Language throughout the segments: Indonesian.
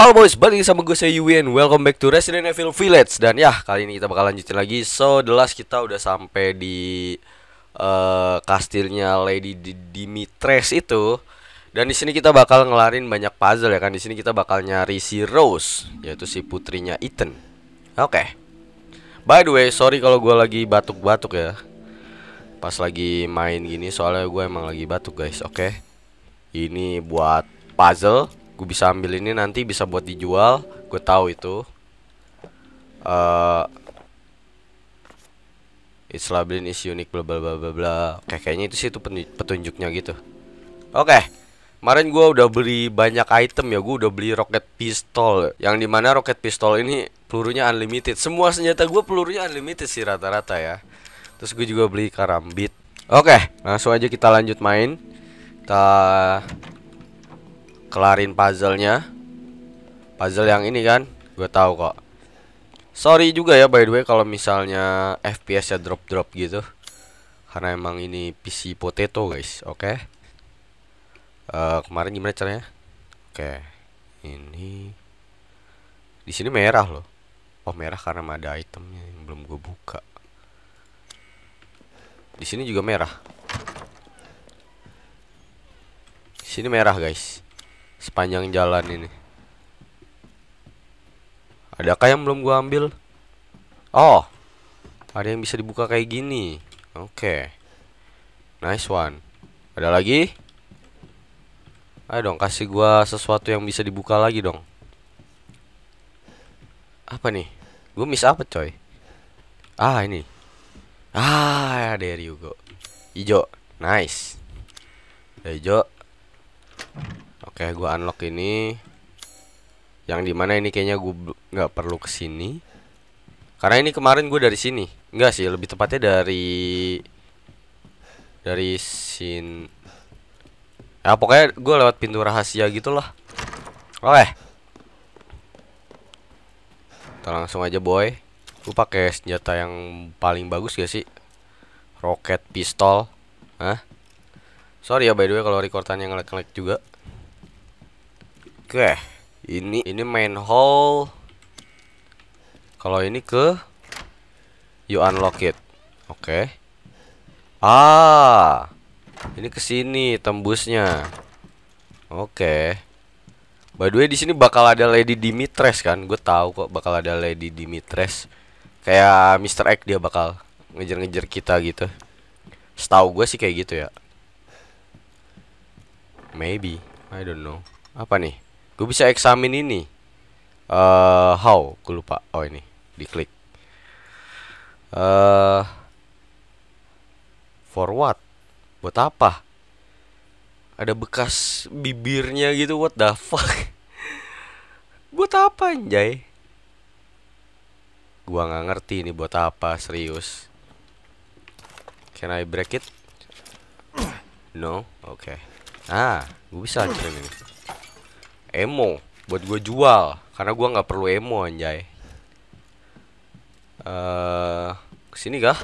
Halo boys, balik lagi sama gue saya Yui and welcome back to Resident Evil Village Dan ya, kali ini kita bakal lanjutin lagi So, the last kita udah sampai di uh, kastilnya Lady D Dimitres itu Dan di sini kita bakal ngelarin banyak puzzle ya kan Di sini kita bakal nyari si Rose, yaitu si putrinya Ethan Oke okay. By the way, sorry kalau gue lagi batuk-batuk ya Pas lagi main gini, soalnya gue emang lagi batuk guys, oke okay? Ini buat puzzle gue bisa ambil ini nanti bisa buat dijual gue tahu itu uh, It's labyrinth is unique bla bla bla bla bla. Kayak kayaknya itu sih itu petunjuknya gitu. Oke. Okay. Kemarin gue udah beli banyak item ya Gue udah beli roket pistol Yang dimana roket pistol ini pelurunya unlimited Semua senjata gue pelurunya unlimited sih rata-rata ya Terus gue juga beli karambit Oke langsung aja kita lanjut main Kita kelarin puzzle nya, puzzle yang ini kan gue tahu kok sorry juga ya by the way kalau misalnya FPS nya drop drop gitu karena emang ini PC potato guys oke okay? uh, eh, kemarin gimana caranya oke okay. ini di sini merah loh oh merah karena ada itemnya yang belum gue buka di sini juga merah di sini merah guys sepanjang jalan ini ada adakah yang belum gua ambil oh ada yang bisa dibuka kayak gini oke okay. nice one ada lagi ayo dong kasih gua sesuatu yang bisa dibuka lagi dong apa nih gua miss apa coy ah ini ah ada you go hijau nice hijau Oke, gua unlock ini. Yang dimana ini kayaknya gue nggak perlu kesini. Karena ini kemarin gue dari sini. Enggak sih, lebih tepatnya dari dari sin. Ya pokoknya gue lewat pintu rahasia gitu loh. Oke. Kita langsung aja boy. Gue pakai senjata yang paling bagus gak sih? Roket pistol. Hah? Sorry ya by the way kalau rekordannya ngelag-ngelag juga. Oke, ya? ini ini main hall. Kalau ini ke you unlock it. Oke. Ah. Ini ke sini tembusnya. Oke. By the way di sini bakal ada Lady Dimitres kan? Gue tahu kok bakal ada Lady Dimitres. Kayak Mr. X dia bakal ngejar-ngejar kita gitu. Setahu gue sih kayak gitu ya. Maybe, I don't know. Apa nih? gue bisa eksamin ini uh, how gue lupa oh ini diklik uh, for what buat apa ada bekas bibirnya gitu what the fuck buat apa anjay gua nggak ngerti ini buat apa serius can I break it no oke okay. ah gue bisa hancurin ini emo buat gue jual karena gue nggak perlu emo anjay eh uh, kesini kah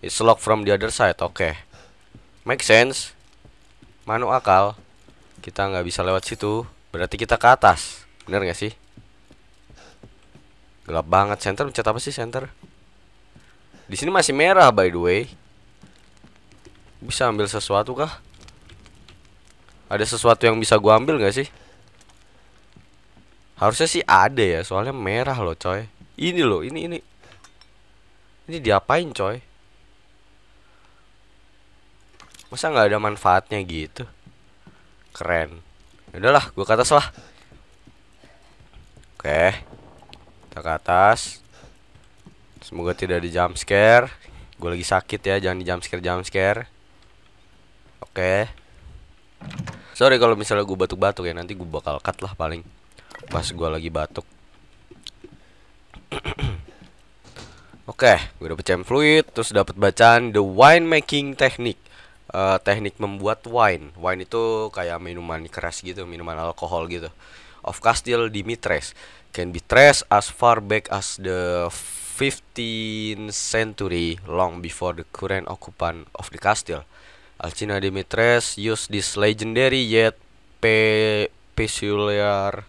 it's locked from the other side oke okay. make sense manu akal kita nggak bisa lewat situ berarti kita ke atas bener nggak sih gelap banget center mencet apa sih center di sini masih merah by the way bisa ambil sesuatu kah ada sesuatu yang bisa gua ambil nggak sih Harusnya sih ada ya, soalnya merah loh coy. Ini loh, ini ini. Ini diapain coy? Masa nggak ada manfaatnya gitu? Keren. Udahlah, gua ke atas lah. Oke. Kita ke atas. Semoga tidak di jump scare. Gue lagi sakit ya, jangan di jump scare jump scare. Oke. Sorry kalau misalnya gue batuk-batuk ya, nanti gue bakal cut lah paling pas gue lagi batuk Oke, okay, gue dapet jam fluid, terus dapet bacaan the wine making technique. Uh, teknik membuat wine. Wine itu kayak minuman keras gitu, minuman alkohol gitu. Of Castile Dimitres can be traced as far back as the 15th century, long before the current occupant of the castle. Alcina Dimitres used this legendary yet pe peculiar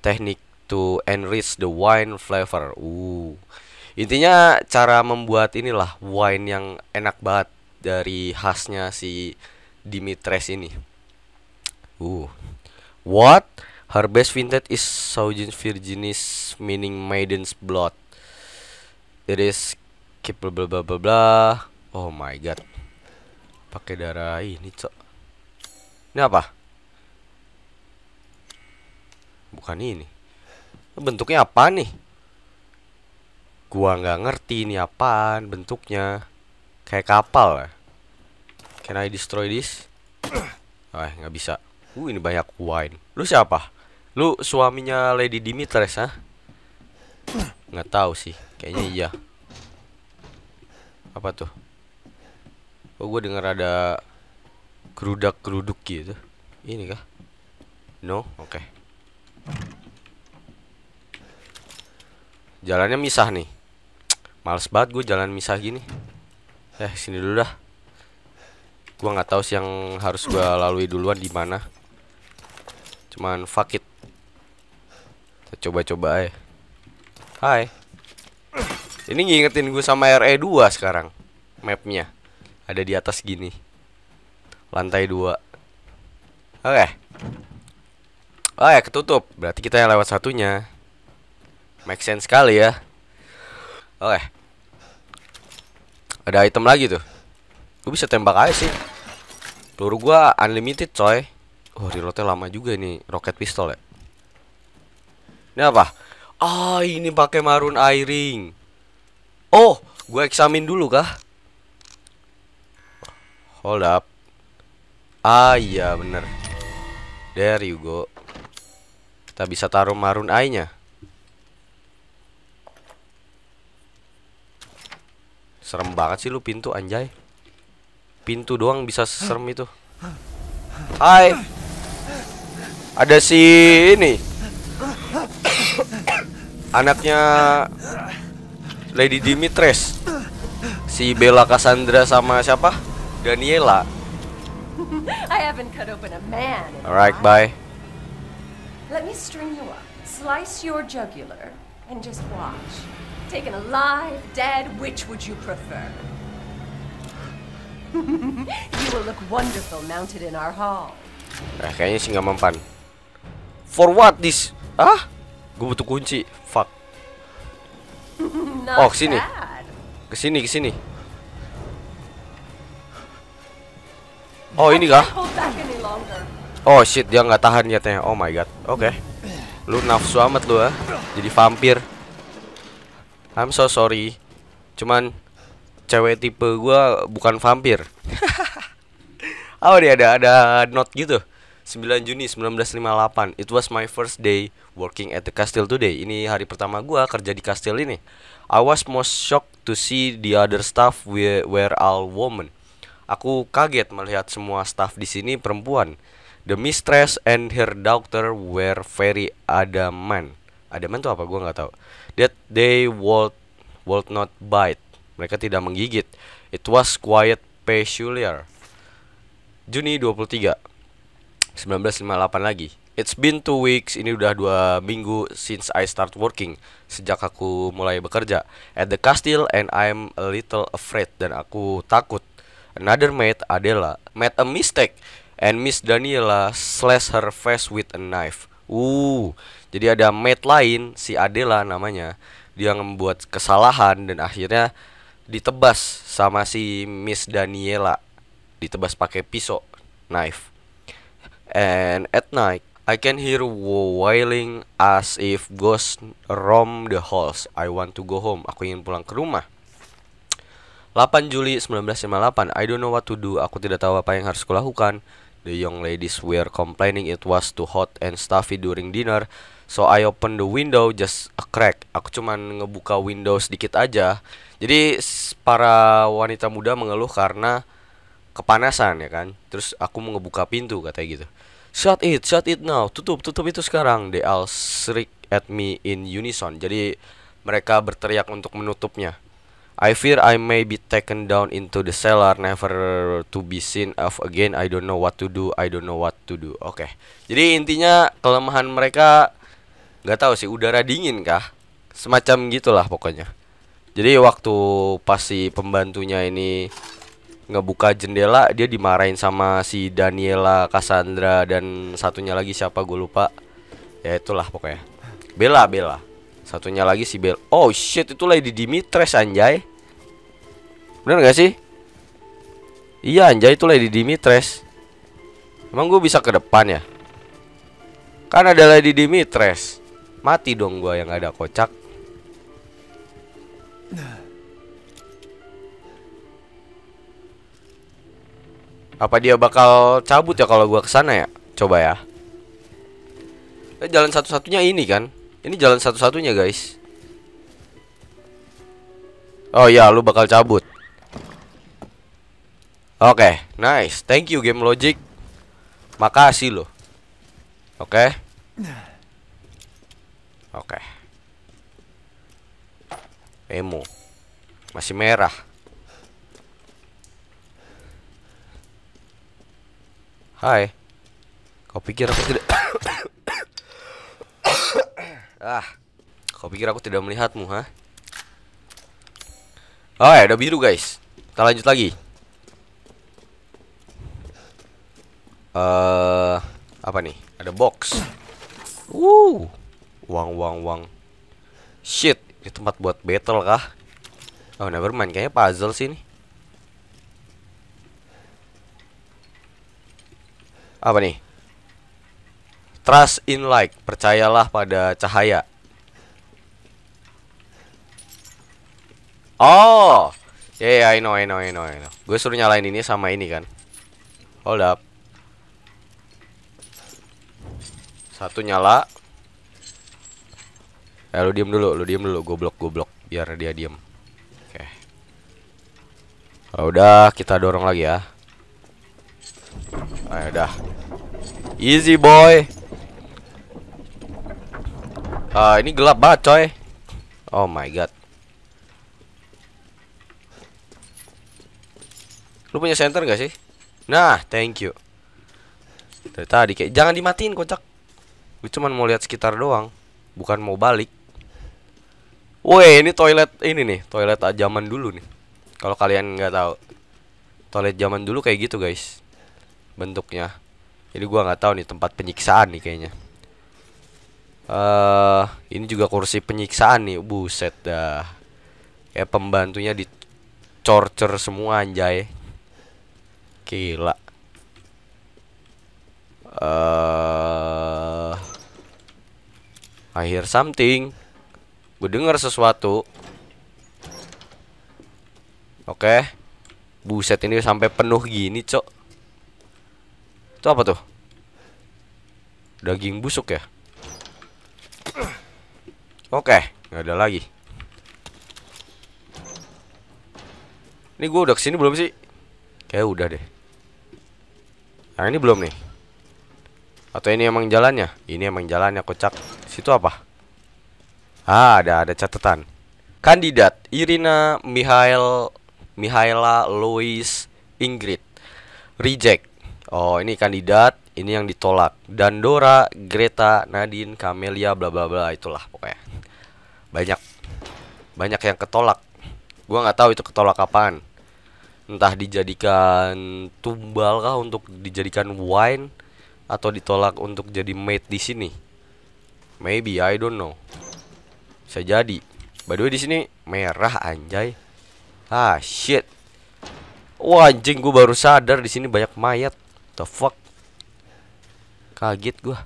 teknik to enrich the wine flavor. Uh. Intinya cara membuat inilah wine yang enak banget dari khasnya si Dimitres ini. Uh. What? Her best vintage is Sojin Virginis meaning maiden's blood. It is keep blah blah blah. blah. Oh my god. Pakai darah ini, cok. Ini apa? Bukan ini. Bentuknya apa nih? Gua nggak ngerti ini apaan bentuknya. Kayak kapal ya. Can I destroy this? Ah, nggak bisa. Uh, ini banyak wine. Lu siapa? Lu suaminya Lady Dimitres, ha? Nggak tahu sih. Kayaknya iya. Apa tuh? Oh, gue denger ada kerudak geruduk gitu. Ini kah? No, oke. Okay. Jalannya misah nih. Males banget gue jalan misah gini. Eh, sini dulu dah. Gue gak tahu sih yang harus gue lalui duluan di mana. Cuman fuck it. Kita coba-coba aja. Hai. Ini ngingetin gue sama RE2 sekarang. Mapnya ada di atas gini. Lantai 2. Oke. Okay. Oh ya ketutup Berarti kita yang lewat satunya Make sense sekali ya Oke Ada item lagi tuh Gue bisa tembak aja sih Peluru gue unlimited coy Oh reloadnya lama juga nih Roket pistol ya Ini apa? Ah oh, ini pakai marun airing Oh gue eksamin dulu kah? Hold up Ah iya bener There you go kita bisa taruh marun eye Serem banget sih lu pintu anjay. Pintu doang bisa serem itu. Hai. Ada si ini. Anaknya Lady Dimitres. Si Bella Cassandra sama siapa? Daniela. Alright, bye. Let me string you up, slice your jugular, and just watch. Taken alive, dead, which would you prefer? you will look wonderful mounted in our hall. Nah, kayaknya sih nggak mempan. For what this? Ah? Gue butuh kunci. Fuck. oh, kesini. Kesini, kesini. Oh, ini kah? Oh shit, dia nggak tahan teh. Oh my god. Oke. Okay. Lu nafsu amat lu ah. Jadi vampir. I'm so sorry. Cuman cewek tipe gua bukan vampir. oh, dia ada ada note gitu. 9 Juni 1958 It was my first day working at the castle today Ini hari pertama gua kerja di kastil ini I was most shocked to see the other staff were, were all women Aku kaget melihat semua staff di sini perempuan The mistress and her daughter were very adamant. Adamant tuh apa? Gua nggak tahu. That they would would not bite. Mereka tidak menggigit. It was quite peculiar. Juni 23 1958 lagi. It's been two weeks, ini udah dua minggu since I start working, sejak aku mulai bekerja at the castle and I'm a little afraid dan aku takut. Another mate Adela made a mistake and Miss Daniela slash her face with a knife. Uh, jadi ada mate lain si Adela namanya dia membuat kesalahan dan akhirnya ditebas sama si Miss Daniela. Ditebas pakai pisau, knife. And at night I can hear wailing as if ghosts roam the halls. I want to go home. Aku ingin pulang ke rumah. 8 Juli 1958. I don't know what to do. Aku tidak tahu apa yang harus kulakukan. The young ladies were complaining it was too hot and stuffy during dinner, so I opened the window just a crack. Aku cuman ngebuka window sedikit aja. Jadi para wanita muda mengeluh karena kepanasan ya kan. Terus aku ngebuka pintu katanya gitu. Shut it, shut it now. Tutup, tutup itu sekarang. They all shriek at me in unison. Jadi mereka berteriak untuk menutupnya. I fear I may be taken down into the cellar, never to be seen of again. I don't know what to do. I don't know what to do. Oke. Okay. Jadi intinya kelemahan mereka nggak tahu sih udara dingin kah? Semacam gitulah pokoknya. Jadi waktu pas si pembantunya ini ngebuka jendela, dia dimarahin sama si Daniela, Cassandra dan satunya lagi siapa gue lupa. Ya itulah pokoknya. Bella, Bella. Satunya lagi si Bel. Oh shit, itu Lady Dimitres anjay. Bener gak sih? Iya anjay itu Lady Dimitres Emang gue bisa ke depan ya? Kan ada Lady Dimitres Mati dong gue yang ada kocak Apa dia bakal cabut ya kalau gue kesana ya? Coba ya eh, Jalan satu-satunya ini kan? Ini jalan satu-satunya guys Oh iya lu bakal cabut Oke, okay, nice. Thank you Game Logic. Makasih loh. Oke. Okay. Oke. Okay. Emo. Masih merah. Hai. Kau pikir aku tidak Ah. Kau pikir aku tidak melihatmu, ha? Oh, ya, udah biru, guys. Kita lanjut lagi. uh, apa nih? Ada box. Uh, uang uang uang. Shit, ini tempat buat battle kah? Oh, never mind. Kayaknya puzzle sih ini. Apa nih? Trust in light. Percayalah pada cahaya. Oh. Yeah, yeah, I know, I know, I know, I know. Gue suruh nyalain ini sama ini kan. Hold up. Satu nyala. Eh lu diem dulu, lu diem dulu, goblok goblok biar dia diem. Oke. Okay. udah, kita dorong lagi ya. Ayo dah. Easy boy. Ah, ini gelap banget, coy. Oh my god. Lu punya center gak sih? Nah, thank you. Dari tadi kayak jangan dimatiin kocak gue cuman mau lihat sekitar doang bukan mau balik Woi, ini toilet ini nih, toilet zaman dulu nih. Kalau kalian nggak tahu, toilet zaman dulu kayak gitu guys, bentuknya. Jadi gua nggak tahu nih tempat penyiksaan nih kayaknya. uh, ini juga kursi penyiksaan nih, buset dah. Kayak pembantunya di torture semua anjay. Gila. Eh uh, I hear something. Gue denger sesuatu. Oke. Okay. Buset ini sampai penuh gini, Cok. Itu apa tuh? Daging busuk ya? Oke, okay. nggak ada lagi. Ini gue udah kesini belum sih? Kayak udah deh. Yang nah, ini belum nih. Atau ini emang jalannya? Ini emang jalannya kocak. Situ apa? Ah, ada ada catatan. Kandidat Irina Mihail Mihaila Louis Ingrid reject. Oh, ini kandidat, ini yang ditolak. Dan Dora, Greta, Nadine, Camelia bla bla bla itulah pokoknya. Banyak banyak yang ketolak. Gua nggak tahu itu ketolak kapan Entah dijadikan tumbal kah untuk dijadikan wine atau ditolak untuk jadi mate di sini. Maybe I don't know. Bisa jadi. By the way di sini merah anjay. Ah shit. Wah anjing gue baru sadar di sini banyak mayat. The fuck. Kaget gue.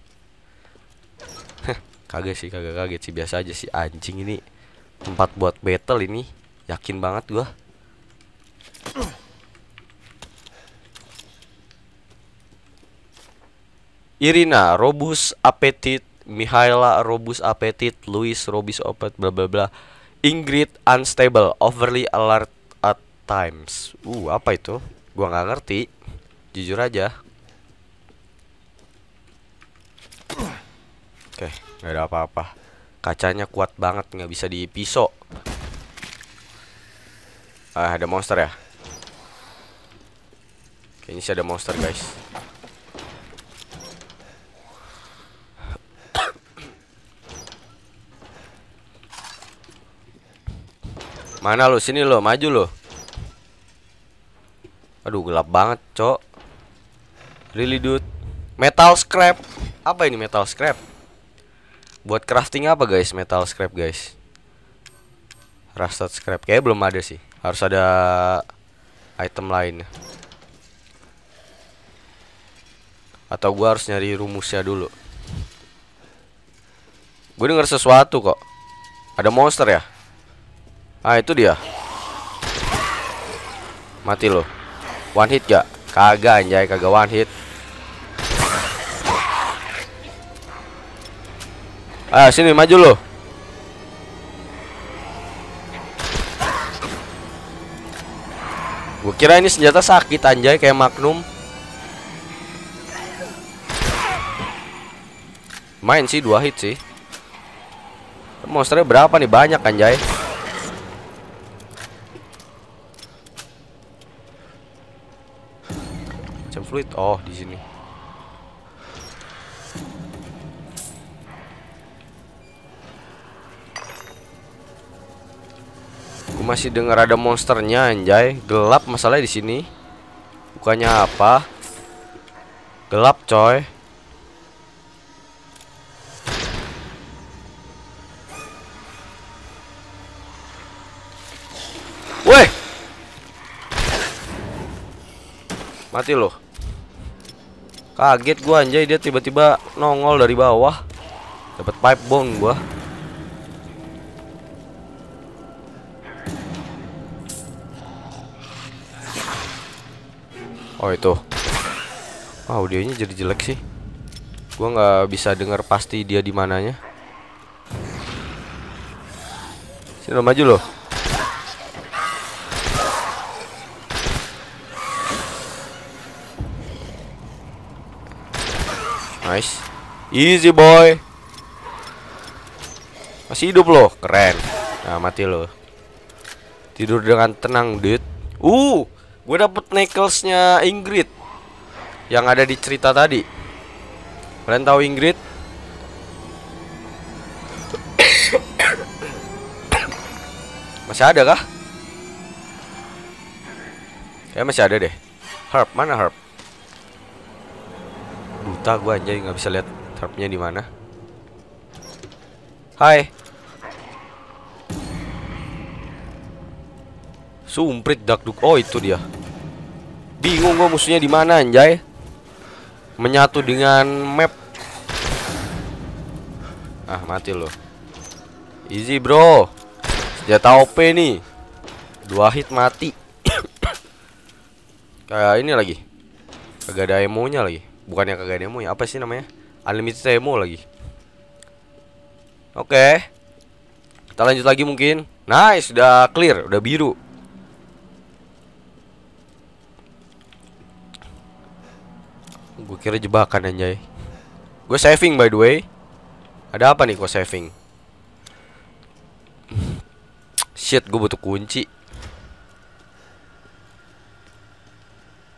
kaget sih kagak kaget sih biasa aja sih anjing ini tempat buat battle ini yakin banget gue. Irina, robust appetit Mihaila Robus Appetit, Luis Robis Opet, bla bla bla. Ingrid Unstable, Overly Alert at Times. Uh, apa itu? Gua nggak ngerti. Jujur aja. Oke, okay, nggak ada apa-apa. Kacanya kuat banget, nggak bisa dipisok. Ah, ada monster ya? Kayaknya sih ada monster, guys. Mana lo? Sini lo, maju lo. Aduh, gelap banget, Cok. Really dude. Metal scrap. Apa ini metal scrap? Buat crafting apa, guys? Metal scrap, guys. Rusted scrap. kayak belum ada sih. Harus ada item lain. Atau gua harus nyari rumusnya dulu. Gue denger sesuatu kok. Ada monster ya? Ah itu dia Mati lo One hit gak? Kagak anjay kagak one hit Ah sini maju lo Gue kira ini senjata sakit anjay kayak Magnum Main sih dua hit sih Monsternya berapa nih banyak anjay fluid. Oh, di sini. Gue masih dengar ada monsternya anjay. Gelap masalahnya di sini. Bukannya apa? Gelap, coy. Woi. Mati loh. Kaget gua anjay dia tiba-tiba nongol dari bawah. Dapat pipe bomb gua. Oh itu. Wah, wow, audionya jadi jelek sih. Gua nggak bisa dengar pasti dia di mananya. Sini maju loh. Nice. Easy boy. Masih hidup loh, keren. Nah, mati loh. Tidur dengan tenang, dude. Uh, gue dapet necklesnya Ingrid yang ada di cerita tadi. Kalian tahu Ingrid? Masih ada kah? Ya masih ada deh. Herb, mana Herb? buta gue yang nggak bisa lihat trapnya di mana hai sumprit dakduk oh itu dia bingung gue musuhnya di mana anjay menyatu dengan map ah mati loh, easy bro senjata OP nih dua hit mati kayak ini lagi kagak ada emonya lagi Bukan yang kagak demo ya apa sih namanya unlimited demo lagi oke okay. kita lanjut lagi mungkin nice udah clear udah biru gue kira jebakan anjay gue saving by the way ada apa nih gue saving shit gue butuh kunci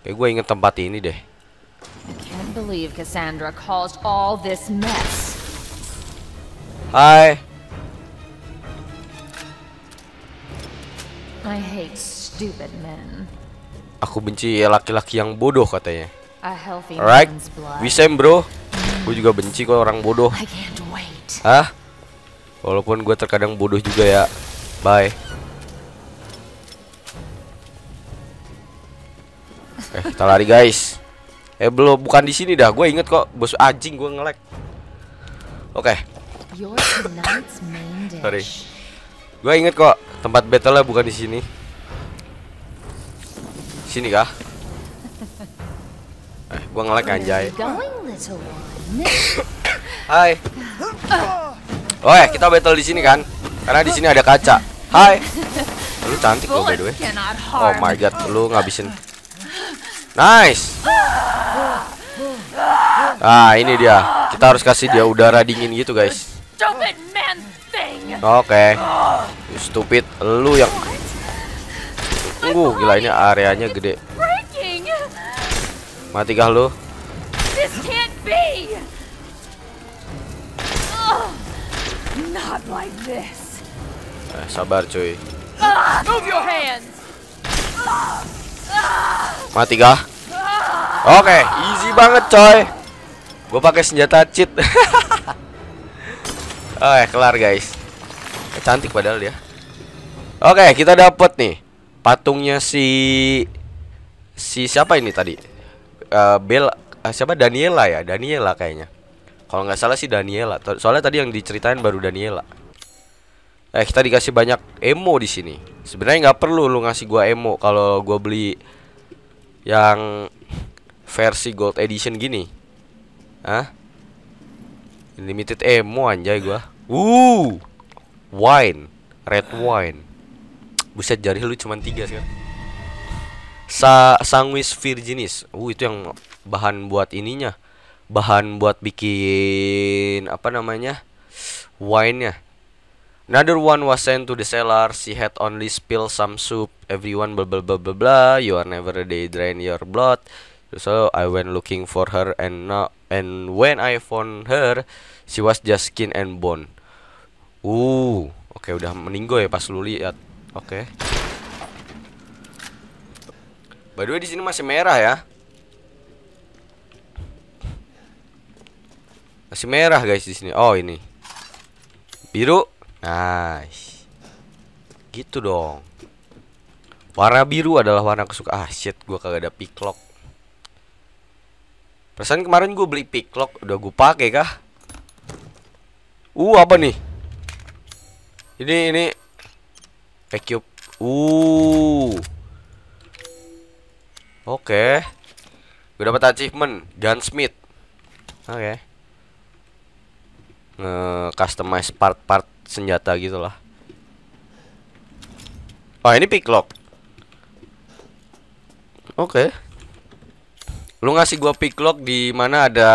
kayak gue inget tempat ini deh believe Cassandra caused all this mess. Hi. I hate stupid men. Aku benci ya laki-laki yang bodoh katanya. Alright, Wisem bro, gue juga benci kok orang bodoh. Hah? Walaupun gue terkadang bodoh juga ya. Bye. Eh, kita lari guys. Eh belum bukan di sini dah. Gue inget kok bos anjing gue ngelek. Oke. Okay. Sorry. Gue inget kok tempat battle lah bukan di sini. Sini kah? Eh, gue ngelek anjay. Hai. Oke, oh, eh, kita battle di sini kan? Karena di sini ada kaca. Hai. Lu cantik loh by the way. Oh my god, lu ngabisin Nice. Ah ini dia. Kita harus kasih dia udara dingin gitu, guys. Oke. Okay. stupid, lu yang. Tunggu, uh, gila ini areanya gede. Mati kah lu? Eh, sabar cuy. Ah, ah. Mati kah? Oke, okay, easy banget coy. Gue pakai senjata cheat. Oke, kelar guys. Eh, cantik padahal dia. Oke, okay, kita dapat nih patungnya si si siapa ini tadi? Uh, eh, bel uh, eh, siapa Daniela ya? Daniela kayaknya. Kalau nggak salah sih Daniela. Soalnya tadi yang diceritain baru Daniela. Eh kita dikasih banyak emo di sini sebenarnya nggak perlu lu ngasih gua emo kalau gua beli yang versi gold edition gini ah, limited emo anjay gua uh wine red wine buset jari lu cuman tiga sih Sa sangwis virginis uh itu yang bahan buat ininya bahan buat bikin apa namanya wine-nya Another one was sent to the cellar. She had only spilled some soup. Everyone blah blah blah blah blah. You are never a day drain your blood. So I went looking for her and now and when I found her, she was just skin and bone. Uh, oke okay, udah meninggo ya pas lu lihat. Oke. Okay. By the way di sini masih merah ya. Masih merah guys di sini. Oh ini. Biru Nah, Gitu dong. Warna biru adalah warna kesukaan. Ah shit, gua kagak ada picklock. Pesan kemarin gue beli picklock, udah gue pakai kah? Uh, apa nih? Ini ini vacuum. Uh. Oke. Okay. Gue dapat achievement gunsmith. Oke. Okay. Nge customize part-part senjata gitu lah Oh ini picklock. Oke. Okay. Lu ngasih gua picklock di mana ada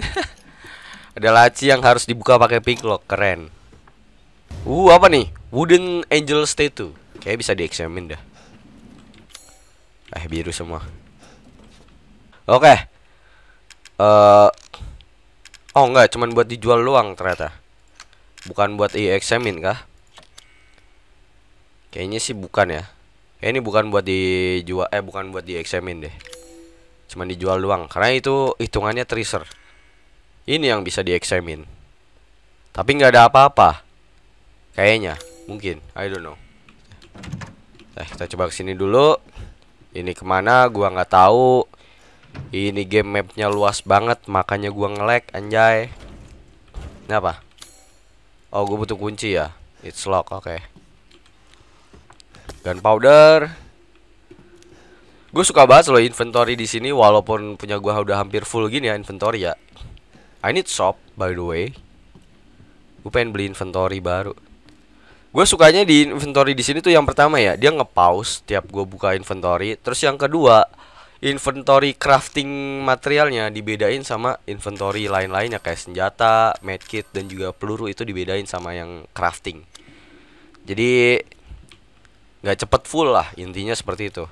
ada laci yang harus dibuka pakai picklock, keren. Uh apa nih? Wooden angel statue. Kayaknya bisa dieksamin dah. Eh biru semua. Oke. Okay. Uh, eh, oh enggak, cuman buat dijual luang ternyata. Bukan buat di examine kah? Kayaknya sih bukan ya. Kayaknya ini bukan buat dijual eh bukan buat di examine deh. Cuman dijual doang karena itu hitungannya tracer. Ini yang bisa di examine. Tapi nggak ada apa-apa. Kayaknya, mungkin, I don't know. Nah, kita coba kesini dulu. Ini kemana? Gua nggak tahu. Ini game mapnya luas banget, makanya gua ngelek, anjay. apa? Oh, gue butuh kunci ya. It's lock, oke. Okay. Gunpowder. Gue suka banget loh inventory di sini walaupun punya gue udah hampir full gini ya inventory ya. I need shop by the way. Gue pengen beli inventory baru. Gue sukanya di inventory di sini tuh yang pertama ya, dia nge-pause tiap gue buka inventory. Terus yang kedua, inventory crafting materialnya dibedain sama inventory lain-lainnya kayak senjata, medkit dan juga peluru itu dibedain sama yang crafting. Jadi nggak cepet full lah intinya seperti itu.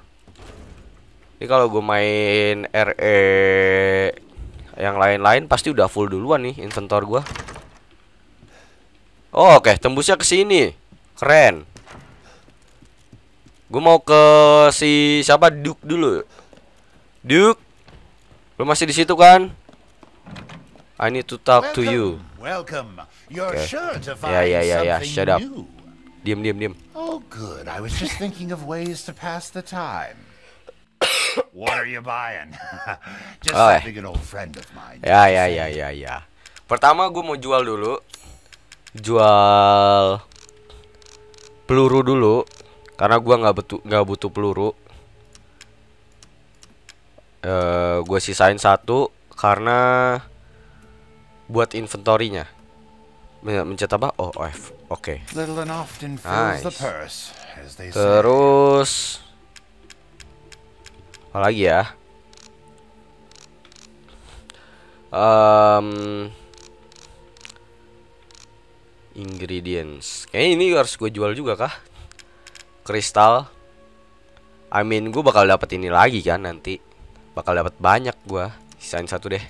Ini kalau gue main RE yang lain-lain pasti udah full duluan nih inventor gue. Oh, Oke, okay. tembusnya ke sini. Keren. Gue mau ke si siapa Duke dulu. Duke, lo masih di situ kan? I need to talk to you. Welcome. You're okay. sure to find yeah, yeah, yeah, yeah. Shut up. New. Diem, diem, Oh, good. I was just thinking of ways to pass the time. What are you buying? just oh, something an old friend of mine. Ya, ya, ya, ya, ya. Pertama gue mau jual dulu. Jual peluru dulu karena gue nggak butuh nggak butuh peluru Eh, gue sisain satu karena buat inventorinya mencet apa? Oh, oh F. Oke. Okay. Nice. Terus apa lagi ya? Um, ingredients. Kayaknya ini harus gue jual juga kah? Kristal. I mean, gue bakal dapet ini lagi kan nanti bakal dapat banyak gua sisain satu deh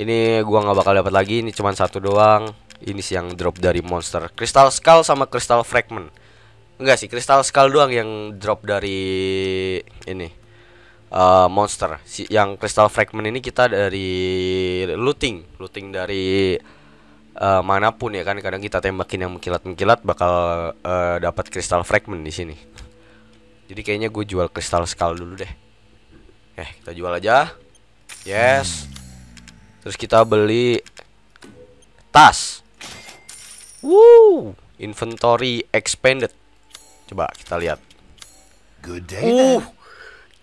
ini gua nggak bakal dapat lagi ini cuman satu doang ini sih yang drop dari monster crystal skull sama crystal fragment enggak sih crystal skull doang yang drop dari ini uh, monster si yang crystal fragment ini kita dari looting looting dari uh, manapun ya kan kadang kita tembakin yang mengkilat mengkilat bakal uh, eh, dapat crystal fragment di sini jadi kayaknya gue jual crystal skull dulu deh eh kita jual aja yes terus kita beli tas wow inventory expanded coba kita lihat Good day, uh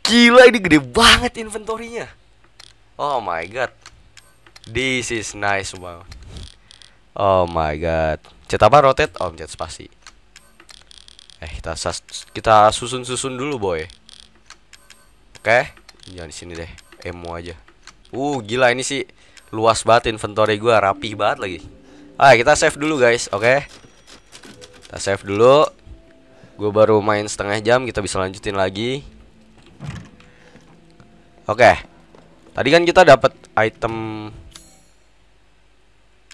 gila ini gede banget inventorinya oh my god this is nice wow oh my god cet apa rotate oh cet spasi eh kita kita susun susun dulu boy oke okay. Jangan di sini deh, emo aja. Uh, gila ini sih luas banget inventory gue rapi banget lagi. Ah, kita save dulu guys, oke? Okay? Kita save dulu. Gue baru main setengah jam, kita bisa lanjutin lagi. Oke. Okay. Tadi kan kita dapat item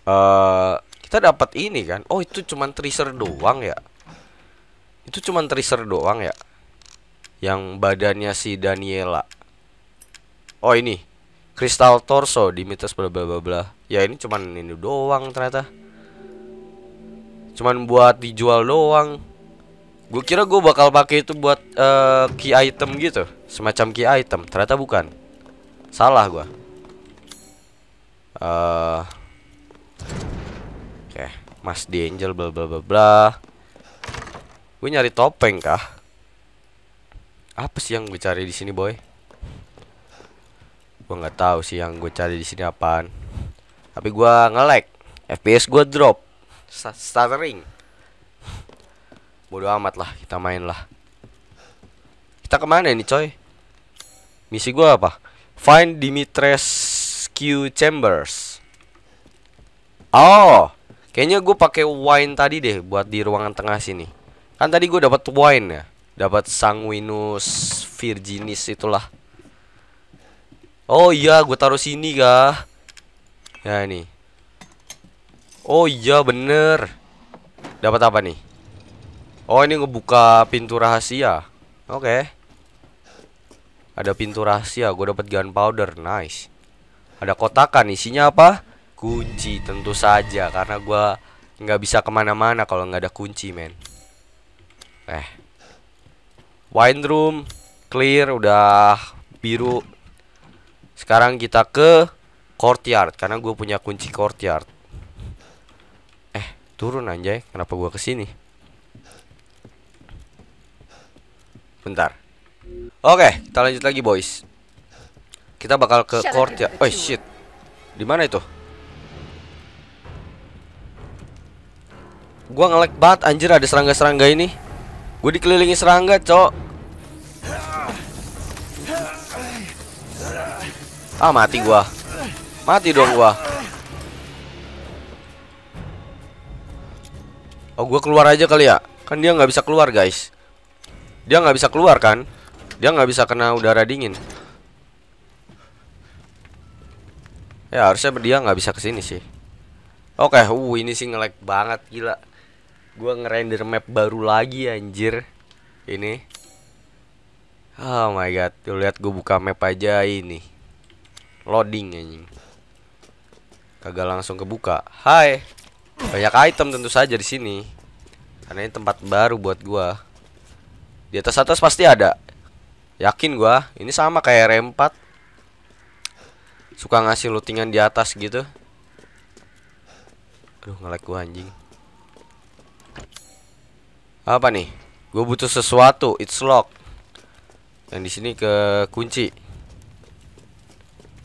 uh, kita dapat ini kan. Oh, itu cuman tracer doang ya. Itu cuman tracer doang ya. Yang badannya si Daniela. Oh ini Kristal torso di mitos bla bla bla Ya ini cuman ini doang ternyata. Cuman buat dijual doang. Gue kira gue bakal pakai itu buat uh, key item gitu, semacam key item. Ternyata bukan. Salah gue. Uh, Oke, okay. Mas di Angel bla bla bla bla. Gue nyari topeng kah? Apa sih yang gue cari di sini, boy? gue nggak tahu sih yang gue cari di sini apaan tapi gue ngelek. FPS gue drop stuttering bodoh amat lah kita main lah kita kemana ini coy misi gue apa find Dimitrescu Chambers oh kayaknya gue pakai wine tadi deh buat di ruangan tengah sini kan tadi gue dapat wine ya dapat sanguinus virginis itulah Oh iya, gue taruh sini kah? Ya ini. Oh iya bener. Dapat apa nih? Oh ini ngebuka pintu rahasia. Oke. Okay. Ada pintu rahasia. Gue dapat gunpowder. Nice. Ada kotakan. Isinya apa? Kunci tentu saja. Karena gue nggak bisa kemana-mana kalau nggak ada kunci, men. Eh. Wine room clear udah biru sekarang kita ke courtyard karena gue punya kunci courtyard. Eh, turun anjay, kenapa gue kesini? Bentar. Oke, kita lanjut lagi boys. Kita bakal ke courtyard. Oh shit. Di mana itu? Gua ngelek banget anjir ada serangga-serangga ini. Gue dikelilingi serangga, cok. Ah mati gua. Mati dong gua. Oh gua keluar aja kali ya. Kan dia nggak bisa keluar guys. Dia nggak bisa keluar kan? Dia nggak bisa kena udara dingin. Ya harusnya dia nggak bisa kesini sih. Oke, okay, uh ini sih ngelag banget gila. Gua ngerender map baru lagi anjir. Ini. Oh my god, tuh lihat gue buka map aja ini. Loading anjing. Kagak langsung kebuka. Hai. Banyak item tentu saja di sini. Karena ini tempat baru buat gua. Di atas atas pasti ada. Yakin gua, ini sama kayak R4. Suka ngasih lootingan di atas gitu. Aduh, ngelag gua anjing. Apa nih? Gua butuh sesuatu. It's lock. Yang di sini ke kunci.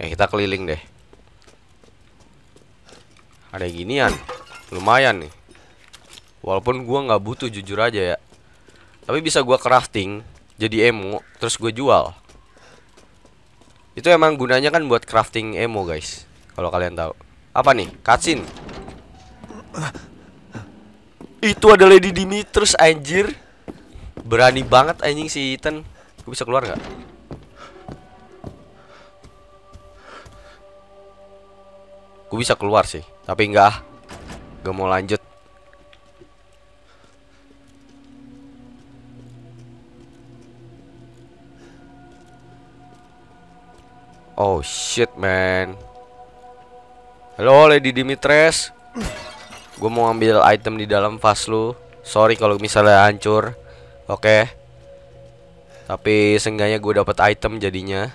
Eh kita keliling deh Ada ginian Lumayan nih Walaupun gue nggak butuh jujur aja ya Tapi bisa gue crafting Jadi emo Terus gue jual Itu emang gunanya kan buat crafting emo guys Kalau kalian tahu Apa nih? Katsin Itu ada Lady Dimitrus anjir Berani banget anjing si Ethan Gue bisa keluar nggak? Gue bisa keluar sih, tapi enggak. Gak mau lanjut. Oh shit man. Halo Lady Dimitres. Gue mau ambil item di dalam vas lu. Sorry kalau misalnya hancur. Oke. Okay. Tapi seenggaknya gue dapet item jadinya.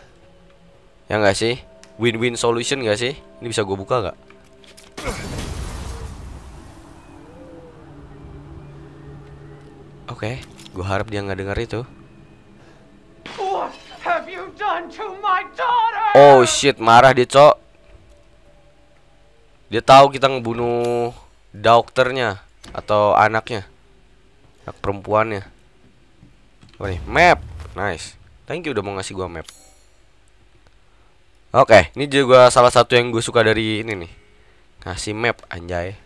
Ya enggak sih? Win-win solution gak sih? Ini bisa gue buka gak? Oke, okay, gue harap dia gak dengar itu. Oh shit, marah dia cok. Dia tahu kita ngebunuh dokternya atau anaknya, anak perempuannya. Oke, map, nice. Thank you udah mau ngasih gua map. Oke, okay, ini juga salah satu yang gue suka dari ini nih. Kasih map anjay.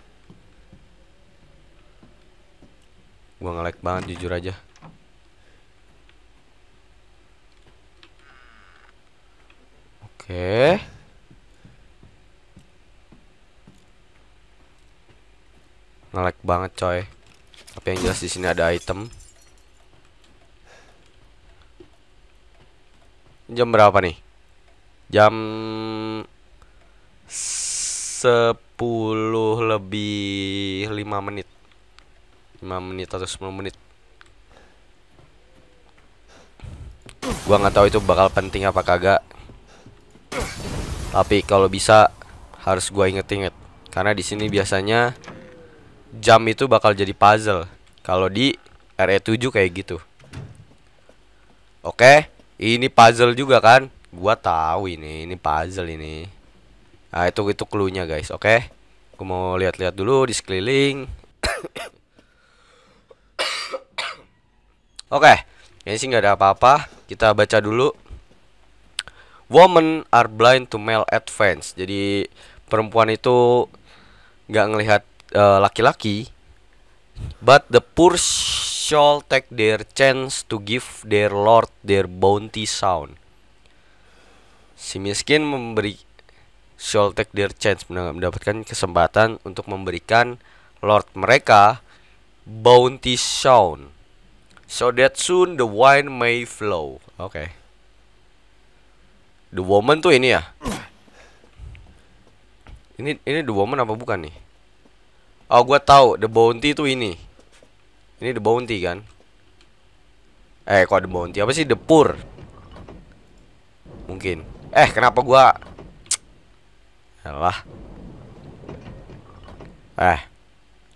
Gue nge banget jujur aja. Oke. Okay. nge banget coy. Tapi yang jelas di sini ada item. Jam berapa nih? jam 10 lebih 5 menit 5 menit atau 10 menit Gua nggak tahu itu bakal penting apa kagak Tapi kalau bisa harus gua inget-inget Karena di sini biasanya jam itu bakal jadi puzzle Kalau di RE7 kayak gitu Oke, ini puzzle juga kan Gua tahu ini, ini puzzle ini. Nah, itu itu cluenya guys, oke? Okay? Gua mau lihat-lihat dulu di sekeliling. oke, okay. ini sih nggak ada apa-apa. Kita baca dulu. Women are blind to male advance. Jadi perempuan itu nggak ngelihat eh, laki-laki, but the poor shall take their chance to give their lord their bounty sound. Si miskin memberi take their chance mendapatkan kesempatan untuk memberikan lord mereka bounty sound so that soon the wine may flow. Oke. Okay. The woman tuh ini ya. Ini ini the woman apa bukan nih? Oh, gue tahu the bounty tuh ini. Ini the bounty kan? Eh, kok the bounty apa sih the poor? Mungkin. Eh, kenapa gua Allah. Eh.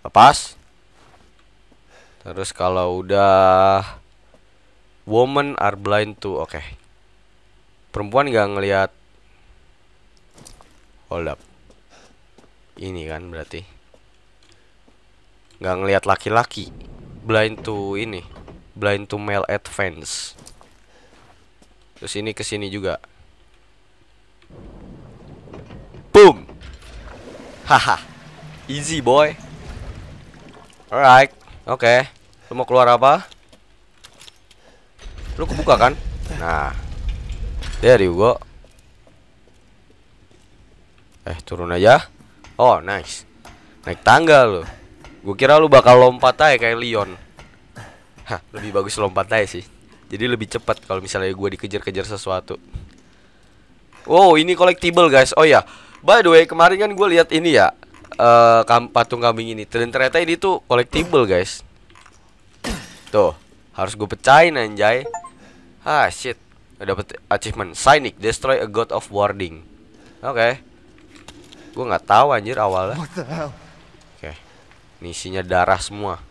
Lepas. Terus kalau udah woman are blind too. Oke. Okay. Perempuan nggak ngelihat Hold up. Ini kan berarti. nggak ngelihat laki-laki. Blind to ini. Blind to male advance. Terus ini ke sini juga. Boom. Haha. Easy boy. Alright. Oke. Okay. mau keluar apa? Lu kebuka kan? Nah. There you go. Eh, turun aja. Oh, nice. Naik tangga lu. Gue kira lu bakal lompat aja kayak Leon. Hah, lebih bagus lompat aja sih. Jadi lebih cepat kalau misalnya gue dikejar-kejar sesuatu. Wow, ini collectible guys. Oh ya, By the way, kemarin kan gue lihat ini ya uh, patung kambing ini. Dan ternyata ini tuh collectible, guys. Tuh, harus gue pecahin anjay. Ah, shit. Dapat achievement Cynic Destroy a God of Warding. Oke. Okay. Gue nggak tahu anjir awalnya. Oke. Okay. Ini isinya darah semua.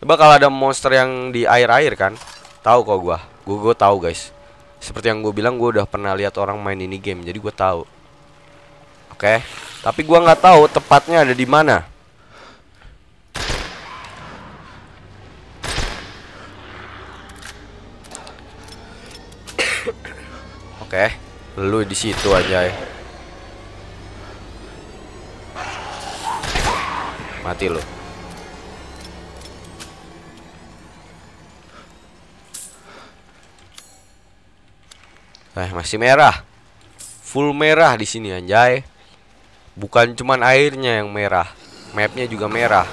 Coba kalau ada monster yang di air-air kan? Tahu kok gue, gue gue tahu, guys. Seperti yang gue bilang, gue udah pernah lihat orang main ini game, jadi gue tahu. Oke. Okay. Tapi gua nggak tahu tepatnya ada di mana. Oke. Okay. Lu di situ aja ya. Mati lu. Eh, masih merah. Full merah di sini anjay. Bukan cuman airnya yang merah, mapnya juga merah.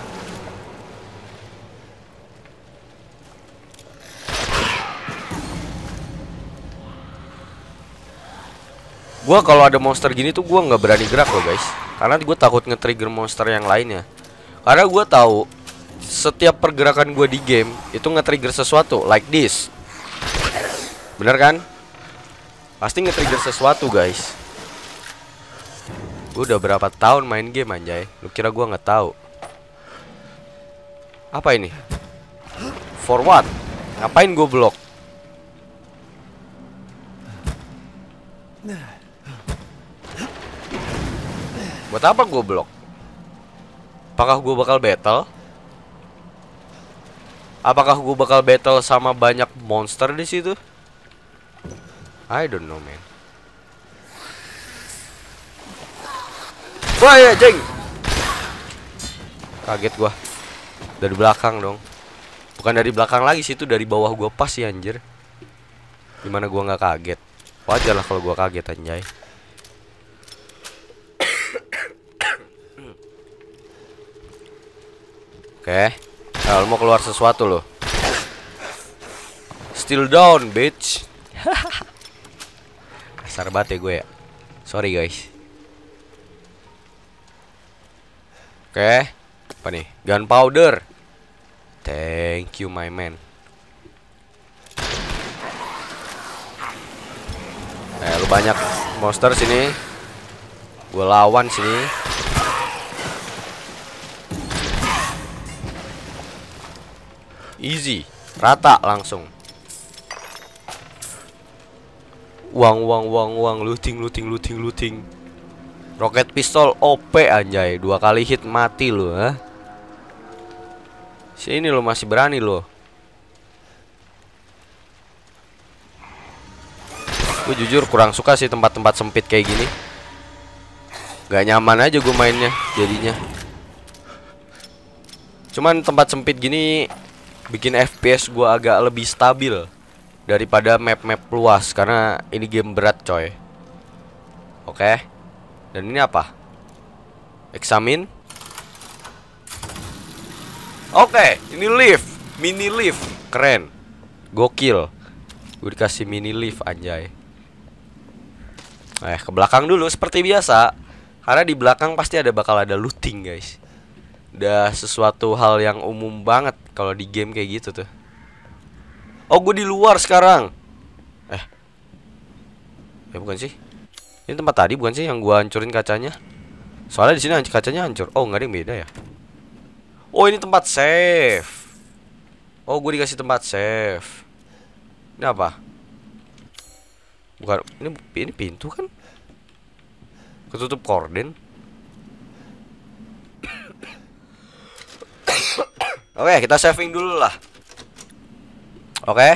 Gua kalau ada monster gini tuh gue nggak berani gerak loh guys, karena gue takut nge-trigger monster yang lainnya. Karena gue tahu setiap pergerakan gue di game itu nge-trigger sesuatu, like this. Bener kan? Pasti nge-trigger sesuatu guys. Gue udah berapa tahun main game anjay. Lu kira gue gak tahu? Apa ini? For what? Ngapain gue blok? Buat apa gue blok? Apakah gue bakal battle? Apakah gue bakal battle sama banyak monster di situ? I don't know, man. Wah ya jeng. Kaget gua. Dari belakang dong. Bukan dari belakang lagi sih itu dari bawah gua pas sih anjir. Gimana gua nggak kaget? Wajar lah kalau gua kaget anjay. Oke. Okay. Kalau mau keluar sesuatu loh. Still down, bitch. Kasar banget ya gue ya. Sorry guys. Oke. Apa nih? Gunpowder. Thank you my man. Eh, lu banyak monster sini. Gue lawan sini. Easy, rata langsung. Uang, uang, uang, uang, looting, looting, looting, looting. Roket pistol OP anjay, dua kali hit mati lu, ha. Sini lu masih berani lu. Gue jujur kurang suka sih tempat-tempat sempit kayak gini. Gak nyaman aja gue mainnya jadinya. Cuman tempat sempit gini bikin FPS gue agak lebih stabil daripada map-map luas karena ini game berat coy. Oke. Okay? Dan ini apa? Examine. Oke, okay, ini lift, mini lift, keren, gokil. Gue dikasih mini lift anjay. Eh, ke belakang dulu seperti biasa. Karena di belakang pasti ada bakal ada looting, guys. Udah sesuatu hal yang umum banget kalau di game kayak gitu tuh. Oh, gue di luar sekarang. Eh. Ya bukan sih. Ini tempat tadi bukan sih yang gua hancurin kacanya? Soalnya di sini kacanya hancur. Oh, nggak ada yang beda ya? Oh, ini tempat save. Oh, gue dikasih tempat save. Ini apa? Bukan ini ini pintu kan? Ketutup korden. Oke, okay, kita saving dulu lah. Oke. Okay.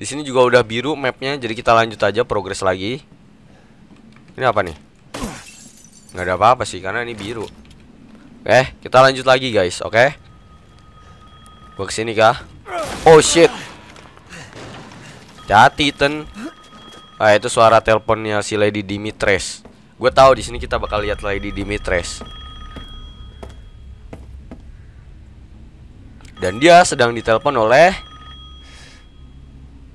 Di sini juga udah biru mapnya, jadi kita lanjut aja progres lagi. Ini apa nih? Gak ada apa-apa sih karena ini biru. Oke, kita lanjut lagi guys, oke? Okay? Gua kesini kah? Oh shit. Hati ten. Ah itu suara teleponnya si Lady Dimitres. Gue tahu di sini kita bakal lihat Lady Dimitres. Dan dia sedang ditelepon oleh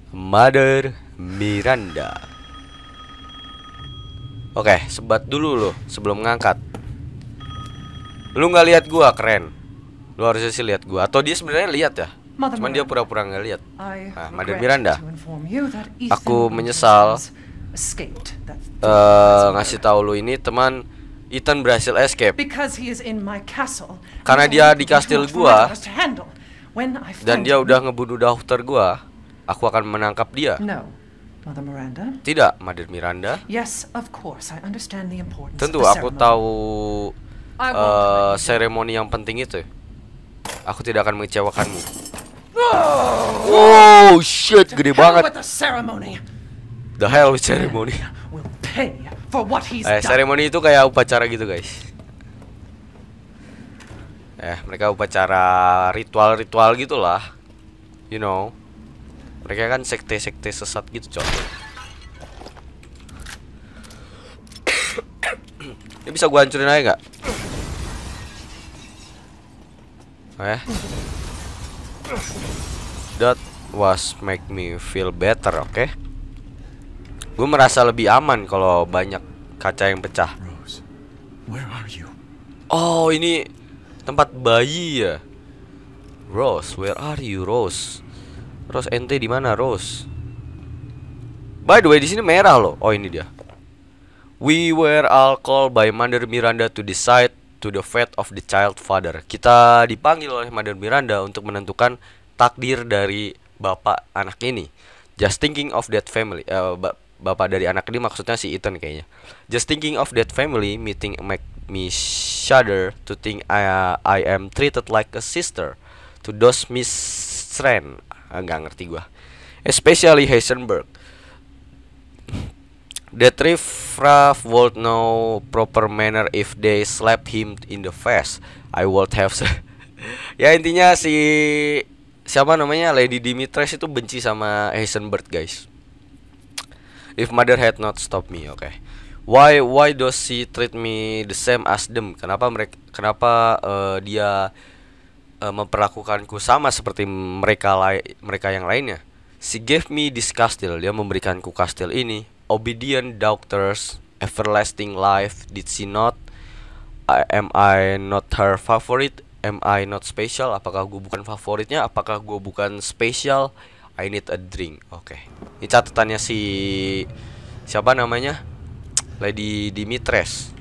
Mother Miranda. Oke, sebat dulu lo sebelum ngangkat. Lu nggak lihat gua, keren. Lu harusnya sih lihat gua. Atau dia sebenarnya lihat ya? Cuman dia pura-pura nggak lihat. Oh, iya. Nah, Madam Miranda. Aku menyesal uh, ngasih tahu lu ini teman Ethan berhasil escape. Karena dia di kastil gua dan dia udah ngebunuh dokter gua, aku akan menangkap dia. Mother Miranda? Tidak, Mother Miranda. Yes, of course. I understand the importance. Tentu aku tahu eh, seremoni yang penting itu. Aku tidak akan mengecewakanmu. Oh, oh shit, gede banget. The hell with ceremony. eh, seremoni itu kayak upacara gitu, guys. Eh, mereka upacara ritual-ritual gitulah. You know. Mereka kan sekte-sekte sesat gitu, coy. Ini bisa gue hancurin aja nggak? Eh. That was make me feel better, oke? Okay? Gue merasa lebih aman kalau banyak kaca yang pecah. Oh, ini tempat bayi ya. Rose, where are you, Rose? Rose ente di mana Rose? By the way di sini merah loh. Oh ini dia. We were all called by Mother Miranda to decide to the fate of the child father. Kita dipanggil oleh Mother Miranda untuk menentukan takdir dari bapak anak ini. Just thinking of that family. Uh, bapak dari anak ini maksudnya si Ethan kayaknya. Just thinking of that family meeting make me shudder to think I, I am treated like a sister to those mistrend Ah, nggak ngerti gua especially Heisenberg The three fraf would know proper manner if they slap him in the face. I would have Ya intinya si siapa namanya Lady Dimitres itu benci sama Heisenberg guys. If mother had not stopped me, oke. Okay. Why why does she treat me the same as them? Kenapa mereka kenapa uh, dia uh, memperlakukanku sama seperti mereka mereka yang lainnya. She gave me this castle, dia memberikanku kastil ini. Obedient doctors, everlasting life, did she not? I, am I not her favorite? Am I not special? Apakah gue bukan favoritnya? Apakah gue bukan special I need a drink. Oke. Okay. Ini catatannya si siapa namanya? Lady Dimitres.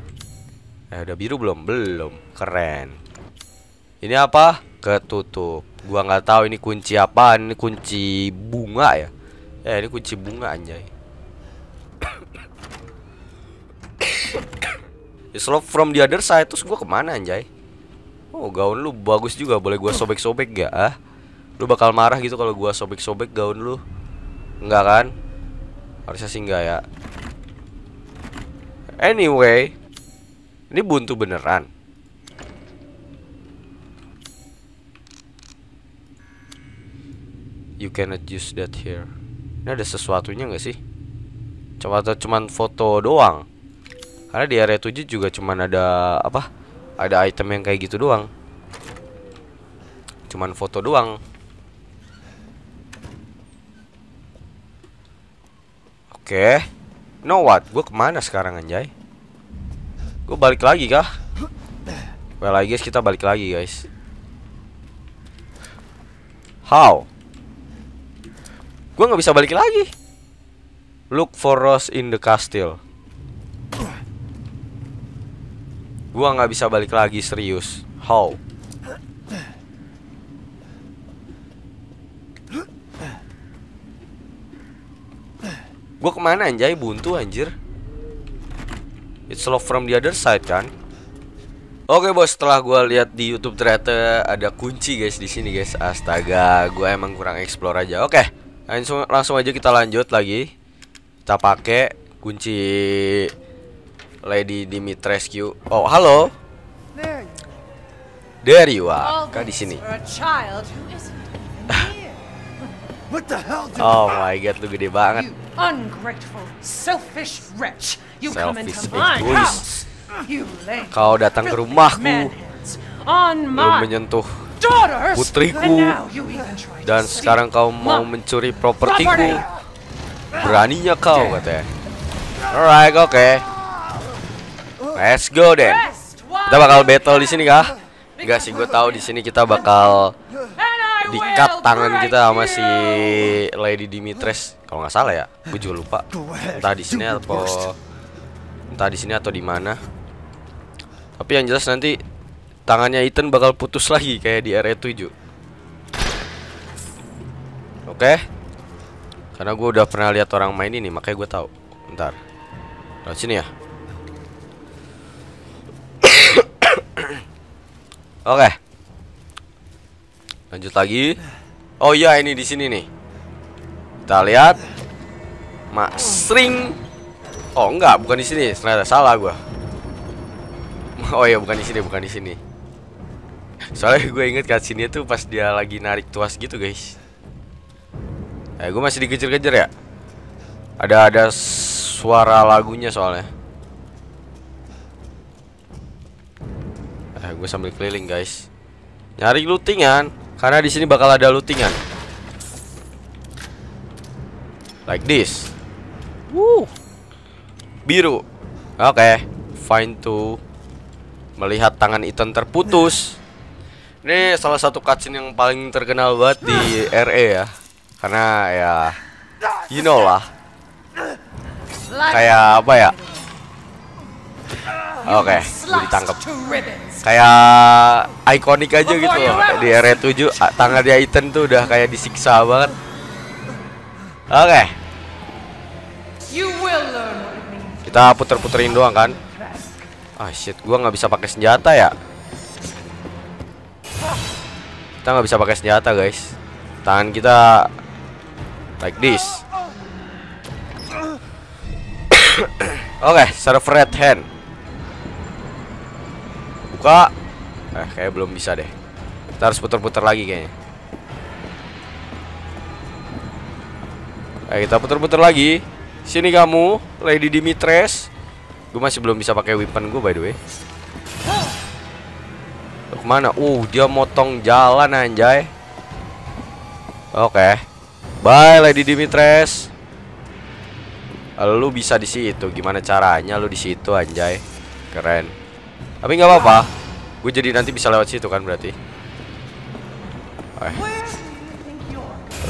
Eh udah biru belum? Belum. Keren. Ini apa? ketutup gua nggak tahu ini kunci apa ini kunci bunga ya eh ini kunci bunga anjay love from the other side terus gua kemana anjay oh gaun lu bagus juga boleh gua sobek-sobek gak ah lu bakal marah gitu kalau gua sobek-sobek gaun lu enggak kan harusnya sih enggak ya anyway ini buntu beneran you cannot use that here ini ada sesuatunya nggak sih Coba tuh cuman foto doang karena di area 7 juga cuman ada apa ada item yang kayak gitu doang cuman foto doang oke okay. no what gue kemana sekarang anjay gue balik lagi kah well I guess kita balik lagi guys how Gue nggak bisa balik lagi. Look for Rose in the castle. Gua nggak bisa balik lagi serius. How? Gue kemana anjay buntu anjir It's love from the other side kan Oke okay, bos, setelah gue lihat di YouTube ternyata ada kunci guys di sini guys. Astaga, gue emang kurang explore aja. Oke, okay langsung langsung aja kita lanjut lagi kita pakai kunci Lady Dimitrescu oh halo there you are kah di sini oh my god lu gede banget ungrateful selfish wretch you come kau datang ke rumahku lu menyentuh putriku dan sekarang kau mau mencuri propertiku beraninya kau katanya alright oke okay. let's go deh. kita bakal battle di sini kah Enggak sih gue tahu di sini kita bakal dikat tangan kita sama si Lady Dimitres kalau nggak salah ya gue juga lupa entah di sini atau entah di sini atau di mana tapi yang jelas nanti tangannya Ethan bakal putus lagi kayak di area 7 oke okay? karena gue udah pernah lihat orang main ini makanya gue tahu Bentar Lalu sini ya oke okay. lanjut lagi oh iya ini di sini nih kita lihat mak string oh enggak bukan di sini ternyata salah gue oh iya bukan di sini bukan di sini Soalnya gue inget cutscene-nya tuh pas dia lagi narik tuas gitu guys Eh gue masih dikejar-kejar ya Ada ada suara lagunya soalnya Eh gue sambil keliling guys Nyari lootingan Karena di sini bakal ada lootingan Like this Woo. Biru Oke okay. Fine to Melihat tangan Ethan terputus ini salah satu cutscene yang paling terkenal banget di RE ya. Karena ya you know lah. Kayak apa ya? Oke, okay, ditangkap. Kayak ikonik aja gitu loh. Di RE 7 tangan dia Ethan tuh udah kayak disiksa banget. Oke. Okay. Kita puter-puterin doang kan? Ah oh, shit, gua nggak bisa pakai senjata ya. Kita nggak bisa pakai senjata guys Tangan kita Like this Oke okay, server red hand Buka Eh kayak belum bisa deh Kita harus putar-putar lagi kayaknya ayo eh, kita putar-putar lagi Sini kamu Lady Dimitres Gue masih belum bisa pakai weapon gue by the way kemana? Uh, dia motong jalan anjay. Oke. Okay. Bye Lady Dimitres. Lu bisa di situ. Gimana caranya lu di situ anjay? Keren. Tapi nggak apa-apa. Gue jadi nanti bisa lewat situ kan berarti. Eh.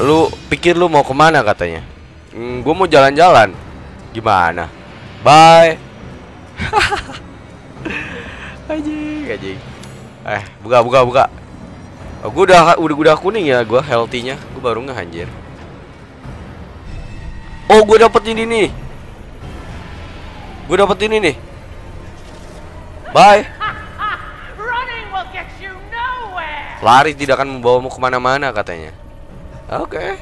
Lu pikir lu mau kemana katanya? Hmm, gue mau jalan-jalan. Gimana? Bye. anjing, anjing. Eh, buka buka buka. Oh, gue udah udah udah kuning ya gue healthy-nya. Gue baru nggak Oh, gue dapet ini nih. Gue dapet ini nih. Bye. Lari tidak akan membawamu kemana-mana katanya. Oke. Okay.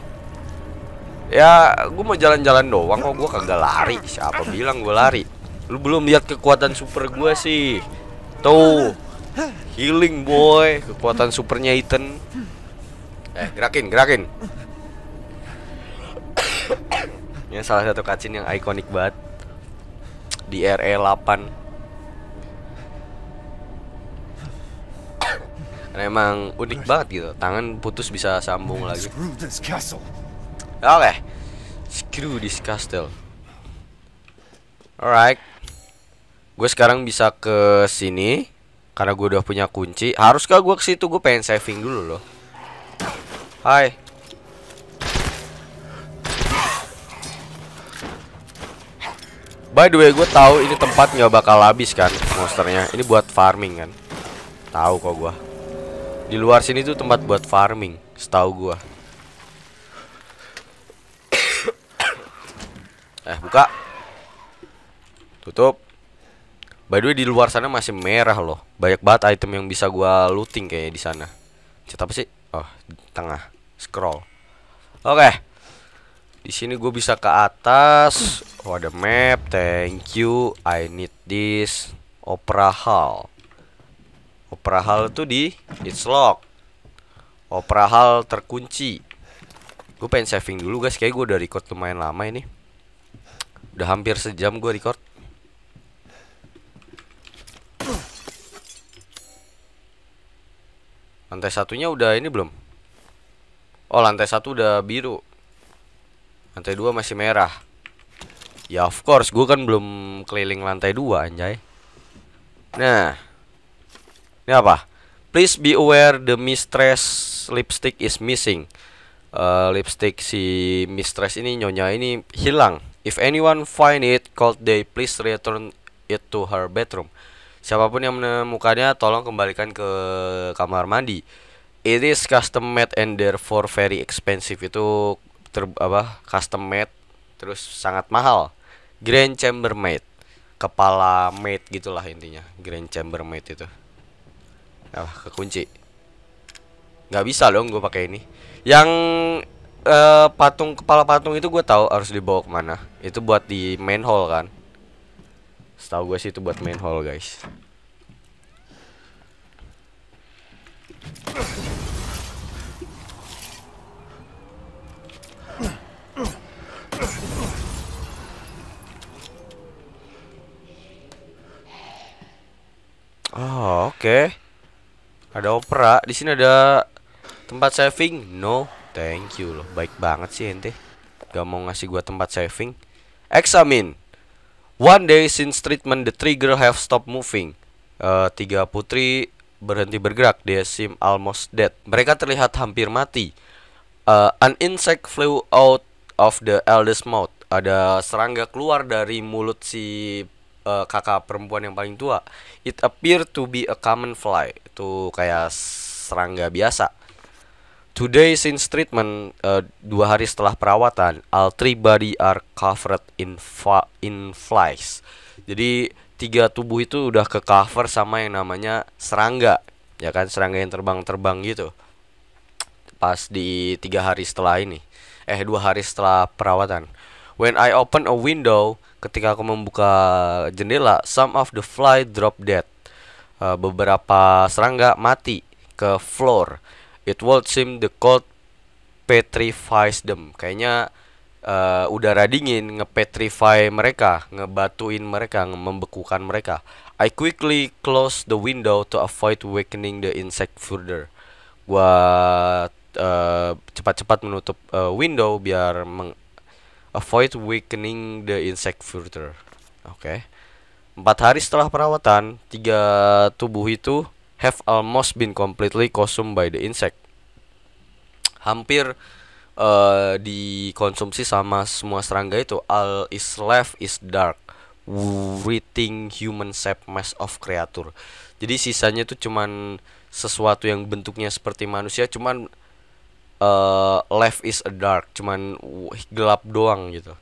Ya, gue mau jalan-jalan doang kok gue kagak lari. Siapa bilang gue lari? Lu belum lihat kekuatan super gue sih. Tuh. Healing boy, kekuatan supernya Ethan. Eh, gerakin, gerakin. Ini salah satu cutscene yang ikonik banget di e RE 8. emang unik banget gitu, tangan putus bisa sambung lagi. Oke, okay. screw this castle. Alright, gue sekarang bisa ke sini. Karena gue udah punya kunci Haruskah gue ke situ Gue pengen saving dulu loh Hai By the way, gue tahu ini tempat nggak bakal habis kan monsternya. Ini buat farming kan? Tahu kok gue. Di luar sini tuh tempat buat farming, setahu gue. eh buka, tutup. By the way di luar sana masih merah loh. Banyak banget item yang bisa gua looting kayaknya di sana. Cet apa sih? Oh, di tengah. Scroll. Oke. Okay. Di sini gua bisa ke atas. Oh, ada map. Thank you. I need this. Opera Hall. Opera Hall tuh di It's Lock. Opera Hall terkunci. Gue pengen saving dulu guys. Kayak gue udah record lumayan lama ini. Udah hampir sejam gue record. Lantai satunya udah ini belum? Oh lantai satu udah biru Lantai dua masih merah Ya of course Gue kan belum keliling lantai dua anjay Nah Ini apa? Please be aware the mistress lipstick is missing uh, Lipstick si mistress ini nyonya ini hilang If anyone find it call they please return it to her bedroom Siapapun yang menemukannya tolong kembalikan ke kamar mandi. It is custom made and therefore very expensive itu ter apa custom made terus sangat mahal. Grand Chamber made, kepala made gitulah intinya grand Chamber made itu ah kekunci Gak bisa dong gue pakai ini yang uh, patung kepala patung itu gue tahu harus dibawa kemana itu buat di main hall kan Setahu gue sih itu buat main hall guys. Oh, oke. Okay. Ada opera. Di sini ada tempat saving. No, thank you loh. Baik banget sih ente. Gak mau ngasih gua tempat saving. Examine. One day since treatment, the trigger have stopped moving. Uh, tiga putri berhenti bergerak. They seem almost dead. Mereka terlihat hampir mati. Uh, an insect flew out of the eldest mouth. Ada serangga keluar dari mulut si uh, kakak perempuan yang paling tua. It appeared to be a common fly. Itu kayak serangga biasa. Today, since treatment, uh, dua hari setelah perawatan, all three body are covered in, fa- in flies. Jadi tiga tubuh itu udah ke cover sama yang namanya serangga, ya kan serangga yang terbang-terbang gitu. Pas di tiga hari setelah ini, eh dua hari setelah perawatan. When I open a window, ketika aku membuka jendela, some of the fly drop dead. Uh, beberapa serangga mati ke floor It would seem the cold petrifies them. Kayaknya uh, udara dingin ngepetrify mereka, ngebatuin mereka, membekukan mereka. I quickly close the window to avoid wakening the insect further. Gua eh, cepat-cepat uh, menutup uh, window biar meng avoid wakening the insect further. Oke. Okay. Empat hari setelah perawatan, tiga tubuh itu have almost been completely consumed by the insect. Hampir uh, dikonsumsi sama semua serangga itu. All is left is dark, everything human shape mass of creature. Jadi sisanya itu cuman sesuatu yang bentuknya seperti manusia, cuman uh, left is a dark, cuman gelap doang gitu.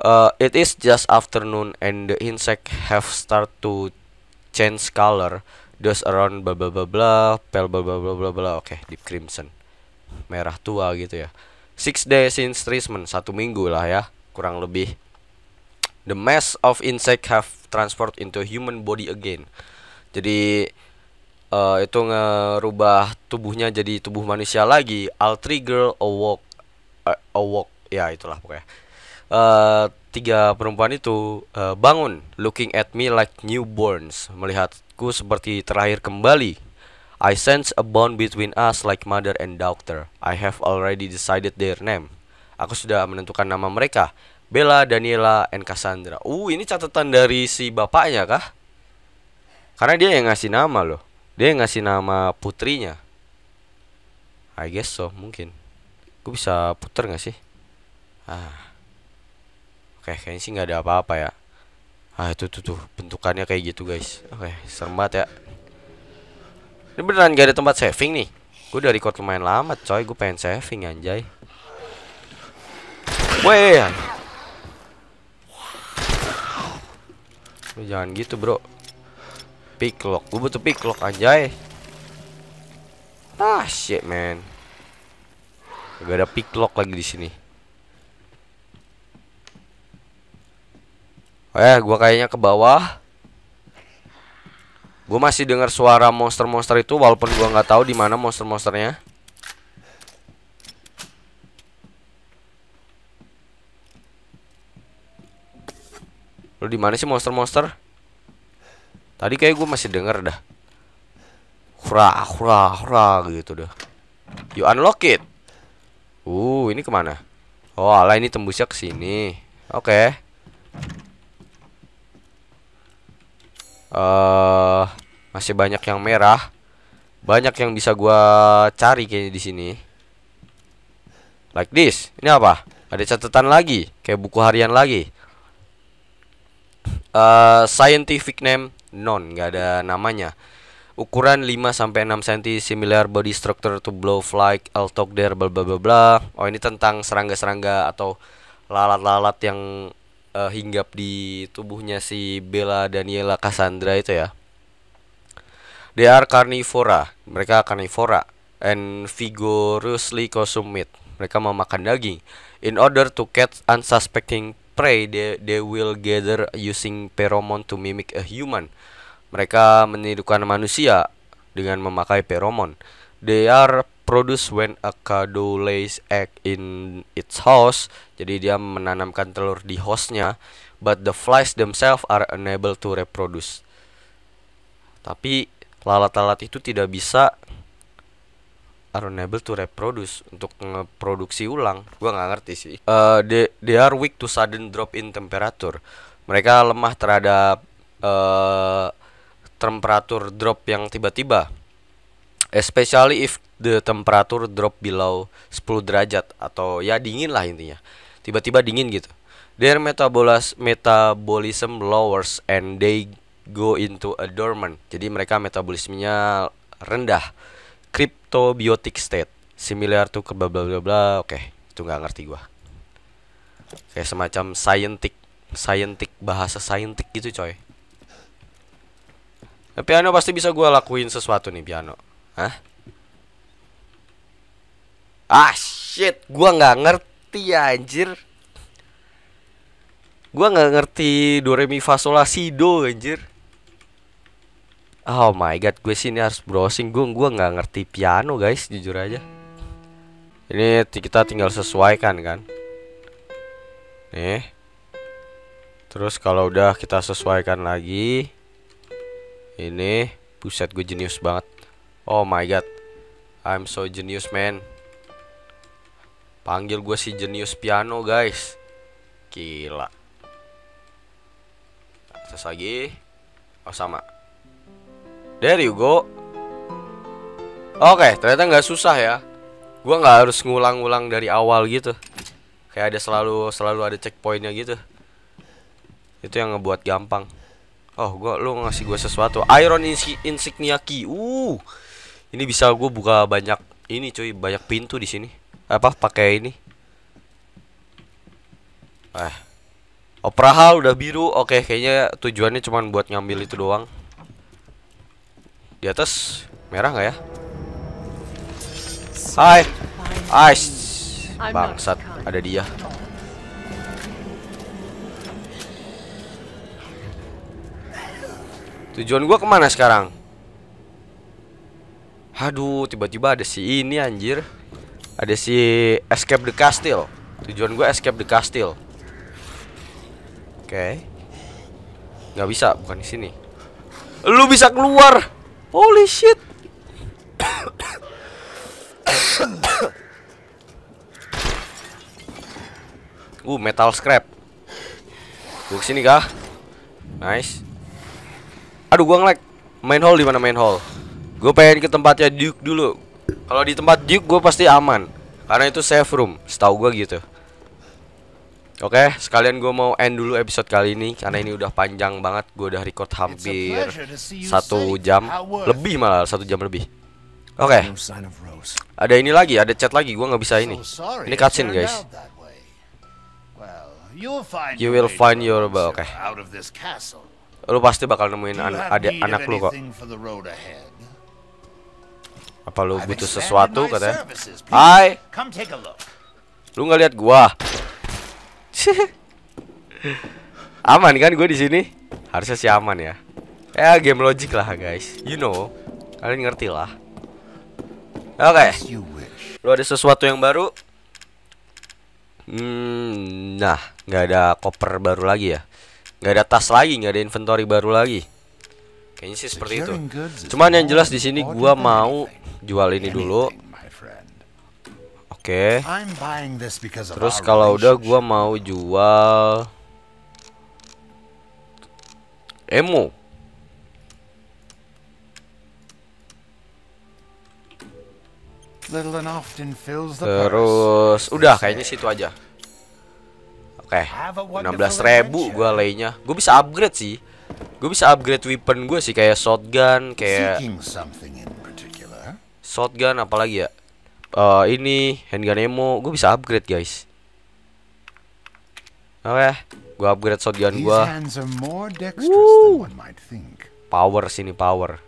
Uh, it is just afternoon and the insect have start to change color Dust around bla bla bla bla, pale bla bla bla bla bla. Oke, okay, deep crimson. Merah tua gitu ya. Six days since treatment, satu minggu lah ya, kurang lebih. The mass of insect have transport into human body again. Jadi uh, itu ngerubah tubuhnya jadi tubuh manusia lagi. I'll trigger a walk, uh, a walk, ya itulah pokoknya. Uh, tiga perempuan itu uh, bangun, looking at me like newborns, melihatku seperti terakhir kembali. I sense a bond between us like mother and daughter. I have already decided their name. Aku sudah menentukan nama mereka, Bella, Daniela, and Cassandra. Uh, ini catatan dari si bapaknya kah? Karena dia yang ngasih nama loh. Dia yang ngasih nama putrinya. I guess so, mungkin. Gue bisa puter gak sih? Ah. Oke, kayaknya sih nggak ada apa-apa ya. Ah, itu tuh tuh bentukannya kayak gitu, guys. Oke, serem banget ya. Ini beneran gak ada tempat saving nih. Gue dari record lumayan lama, coy. Gue pengen saving anjay. Weh. jangan gitu, Bro. Picklock. Gue butuh picklock anjay. Ah, shit, man. Gak ada picklock lagi di sini. Eh, gua kayaknya ke bawah. Gua masih dengar suara monster-monster itu walaupun gua nggak tahu di mana monster-monsternya. Lu di mana sih monster-monster? Tadi kayak gua masih denger dah. Hura, hura, hura gitu dah. You unlock it. Uh, ini kemana? Oh, ala ini tembusnya ke sini. Oke. Okay uh, masih banyak yang merah banyak yang bisa gua cari kayaknya di sini like this ini apa ada catatan lagi kayak buku harian lagi uh, scientific name non nggak ada namanya ukuran 5 sampai 6 cm similar body structure to blowfly talk there bla bla bla oh ini tentang serangga-serangga atau lalat-lalat yang uh, hinggap di tubuhnya si Bella Daniela Cassandra itu ya. They are carnivora. Mereka carnivora and vigorously consume meat. Mereka memakan daging. In order to catch unsuspecting prey, they, they will gather using pheromone to mimic a human. Mereka menirukan manusia dengan memakai pheromone. They are produce when a cuckoo lays egg in its house. Jadi dia menanamkan telur di hostnya. But the flies themselves are unable to reproduce. Tapi lalat-lalat itu tidak bisa are unable to reproduce untuk ngeproduksi ulang. Gua nggak ngerti sih. Uh, they, they are weak to sudden drop in temperature. Mereka lemah terhadap uh, temperatur drop yang tiba-tiba especially if the temperature drop below 10 derajat atau ya dingin lah intinya tiba-tiba dingin gitu their metabolas metabolism lowers and they go into a dormant jadi mereka metabolismenya rendah cryptobiotic state similar to ke bla bla bla oke okay, itu nggak ngerti gua kayak semacam scientific scientific bahasa scientific gitu coy nah, piano pasti bisa gue lakuin sesuatu nih piano Hah? Ah shit, gua nggak ngerti anjir. Gua nggak ngerti do re mi fa sol la si do anjir. Oh my god, gue sini harus browsing gue gua nggak ngerti piano guys, jujur aja. Ini kita tinggal sesuaikan kan. Nih. Terus kalau udah kita sesuaikan lagi ini buset gue jenius banget. Oh my god. I'm so genius, man. Panggil gue si genius piano, guys. Gila. Akses lagi. Oh, sama. There you go. Oke, okay, ternyata nggak susah ya. Gue nggak harus ngulang-ulang dari awal gitu. Kayak ada selalu selalu ada checkpointnya gitu. Itu yang ngebuat gampang. Oh, gue lu ngasih gue sesuatu. Iron Ins insignia key. Uh ini bisa gue buka banyak ini cuy banyak pintu di sini apa pakai ini eh opera hal udah biru oke kayaknya tujuannya cuma buat ngambil itu doang di atas merah nggak ya hai ice bangsat ada dia tujuan gue kemana sekarang Aduh, tiba-tiba ada si ini anjir. Ada si Escape the Castle. Tujuan gue Escape the Castle. Oke. Okay. Gak bisa, bukan di sini. Lu bisa keluar. Holy shit. uh, metal scrap. Gue sini kah? Nice. Aduh, gua ngelag. Main hall di mana main hall? Gue pengen ke tempatnya Duke dulu. Kalau di tempat Duke gue pasti aman. Karena itu safe room, setahu gue gitu. Oke, sekalian gue mau end dulu episode kali ini karena ini udah panjang banget. Gue udah record hampir satu jam lebih malah satu jam lebih. Oke, ada ini lagi, ada chat lagi. Gue nggak bisa ini. Ini cutscene guys. You will find your oke. Okay. Lu pasti bakal nemuin an ada anak lu kok. Apa lu butuh sesuatu katanya? Hai. Lu nggak lihat gua? aman kan gue di sini? Harusnya sih aman ya. eh game logic lah guys. You know. Kalian ngerti lah. Oke. Okay. Lu ada sesuatu yang baru? Hmm, nah, nggak ada koper baru lagi ya? Nggak ada tas lagi, nggak ada inventory baru lagi. Kayaknya sih seperti itu. Cuman yang jelas di sini gua mau jual ini dulu. Oke. Okay. Terus kalau udah gua mau jual emu. Terus udah kayaknya situ aja. Oke. Okay. 16.000 gua lainnya, Gua bisa upgrade sih. Gue bisa upgrade weapon gue sih kayak shotgun, kayak shotgun apalagi ya? Uh, ini handgun ammo gue bisa upgrade guys. Oke, gue upgrade shotgun gue. Power sini power.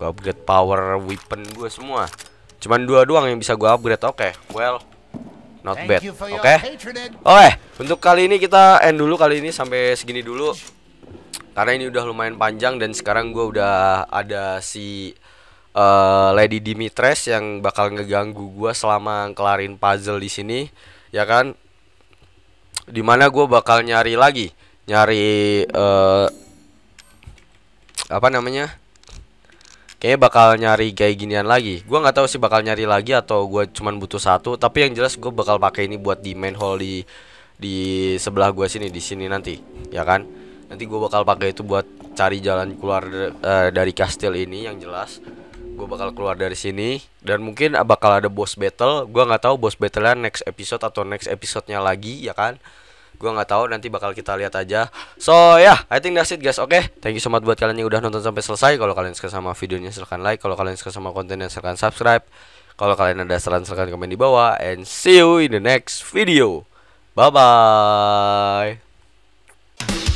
Gue upgrade power weapon gue semua. Cuman dua doang yang bisa gue upgrade. Oke, okay. well not bad. Oke. Okay? Oke, okay. untuk kali ini kita end dulu kali ini sampai segini dulu karena ini udah lumayan panjang dan sekarang gue udah ada si uh, Lady Dimitres yang bakal ngeganggu gue selama kelarin puzzle di sini ya kan dimana gue bakal nyari lagi nyari uh, apa namanya kayaknya bakal nyari kayak ginian lagi gue nggak tahu sih bakal nyari lagi atau gue cuman butuh satu tapi yang jelas gue bakal pakai ini buat di main hall di di sebelah gue sini di sini nanti ya kan nanti gue bakal pakai itu buat cari jalan keluar uh, dari kastil ini yang jelas gue bakal keluar dari sini dan mungkin bakal ada boss battle gue nggak tahu boss battlenya next episode atau next episodenya lagi ya kan gue nggak tahu nanti bakal kita lihat aja so ya yeah, I think that's it guys oke okay? thank you so much buat kalian yang udah nonton sampai selesai kalau kalian suka sama videonya silahkan like kalau kalian suka sama kontennya silahkan subscribe kalau kalian ada saran silahkan komen di bawah and see you in the next video bye bye